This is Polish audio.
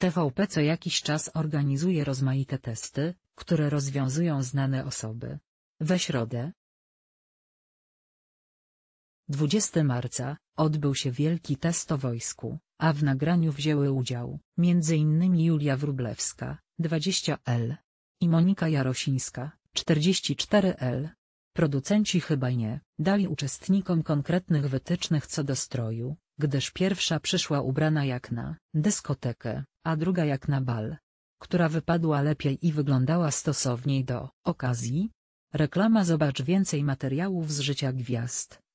TVP co jakiś czas organizuje rozmaite testy, które rozwiązują znane osoby. We środę, 20 marca, odbył się wielki test o wojsku, a w nagraniu wzięły udział m.in. Julia Wrublewska, 20L i Monika Jarosińska, 44L. Producenci chyba nie dali uczestnikom konkretnych wytycznych co do stroju, gdyż pierwsza przyszła ubrana jak na dyskotekę, a druga jak na bal, która wypadła lepiej i wyglądała stosowniej do okazji. Reklama Zobacz więcej materiałów z życia gwiazd.